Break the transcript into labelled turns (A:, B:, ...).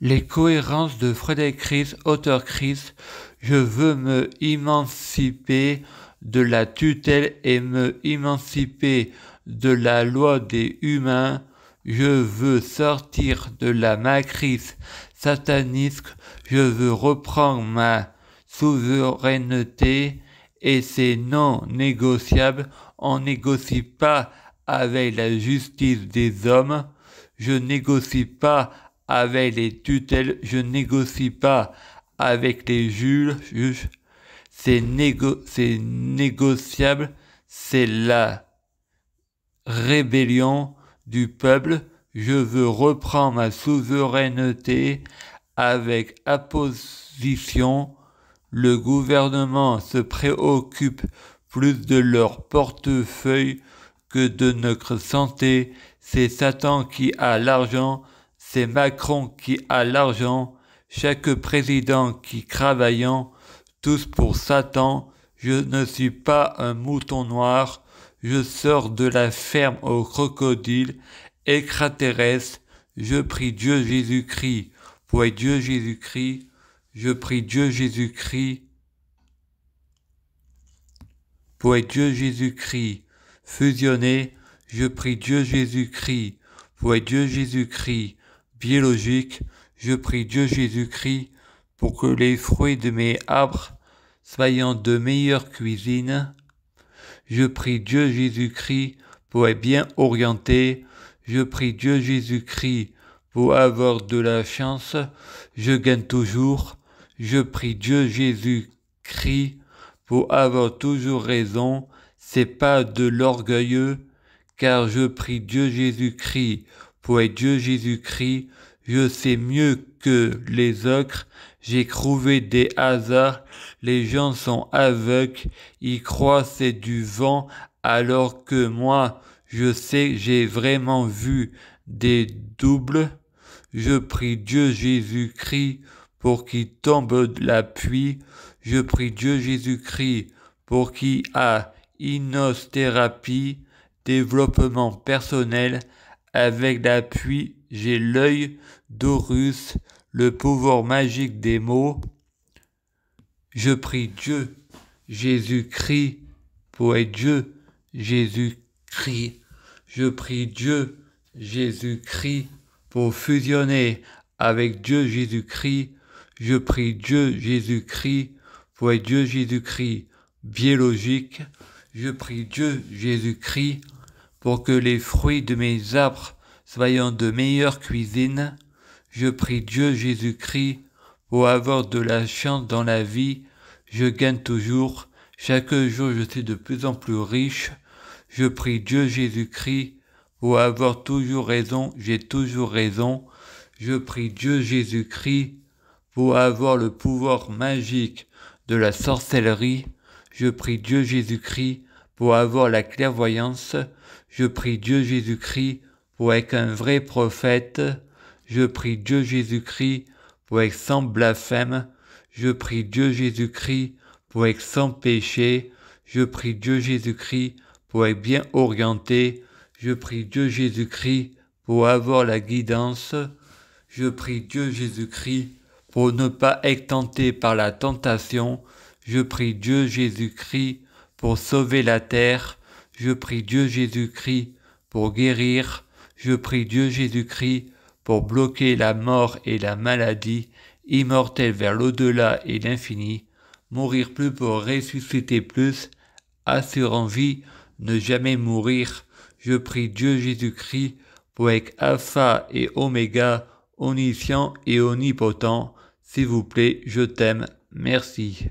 A: les cohérences de Frédéric Christ, auteur Christ, je veux me émanciper de la tutelle et me émanciper de la loi des humains, je veux sortir de la macrice satanisque, je veux reprendre ma souveraineté et c'est non négociable, on négocie pas avec la justice des hommes, je négocie pas avec les tutelles, je négocie pas avec les juges, c'est négociable, c'est la rébellion du peuple, je veux reprendre ma souveraineté avec apposition, le gouvernement se préoccupe plus de leur portefeuille que de notre santé, c'est Satan qui a l'argent, c'est Macron qui a l'argent, chaque président qui travaillant, tous pour Satan, je ne suis pas un mouton noir, je sors de la ferme au crocodile, écraterrestre, je prie Dieu Jésus-Christ, pour Dieu Jésus-Christ, je prie Dieu Jésus-Christ, pour Dieu Jésus-Christ, fusionné, je prie Dieu Jésus-Christ, pour Dieu Jésus-Christ, biologique, je prie Dieu Jésus-Christ pour que les fruits de mes arbres soient de meilleure cuisine. Je prie Dieu Jésus-Christ pour être bien orienté. Je prie Dieu Jésus-Christ pour avoir de la chance. Je gagne toujours. Je prie Dieu Jésus-Christ pour avoir toujours raison. C'est pas de l'orgueilleux, car je prie Dieu Jésus-Christ Dieu Jésus-Christ, je sais mieux que les ocres, j'ai trouvé des hasards, les gens sont aveugles, ils croient c'est du vent, alors que moi, je sais, j'ai vraiment vu des doubles. Je prie Dieu Jésus-Christ pour qu'il tombe la pluie. Je prie Dieu Jésus-Christ pour qu'il a inostérapie, développement personnel, avec l'appui, j'ai l'œil d'Horus, le pouvoir magique des mots. Je prie Dieu, Jésus-Christ, pour être Dieu, Jésus-Christ. Je prie Dieu, Jésus-Christ, pour fusionner avec Dieu Jésus-Christ. Je prie Dieu Jésus-Christ pour être Dieu Jésus-Christ biologique. Je prie Dieu Jésus-Christ pour que les fruits de mes arbres soient de meilleure cuisine, je prie Dieu Jésus-Christ pour avoir de la chance dans la vie, je gagne toujours, chaque jour je suis de plus en plus riche, je prie Dieu Jésus-Christ pour avoir toujours raison, j'ai toujours raison, je prie Dieu Jésus-Christ pour avoir le pouvoir magique de la sorcellerie, je prie Dieu Jésus-Christ pour avoir la clairvoyance, je prie Dieu Jésus-Christ pour être un vrai prophète. Je prie Dieu Jésus-Christ pour être sans blasphème. Je prie Dieu Jésus-Christ pour être sans péché. Je prie Dieu Jésus-Christ pour être bien orienté. Je prie Dieu Jésus-Christ pour avoir la guidance. Je prie Dieu Jésus-Christ pour ne pas être tenté par la tentation. Je prie Dieu Jésus-Christ pour sauver la terre. Je prie Dieu Jésus-Christ pour guérir. Je prie Dieu Jésus-Christ pour bloquer la mort et la maladie, immortel vers l'au-delà et l'infini, mourir plus pour ressusciter plus, assurant vie, ne jamais mourir. Je prie Dieu Jésus-Christ pour être Alpha et Oméga, omniscient et omnipotent. S'il vous plaît, je t'aime. Merci.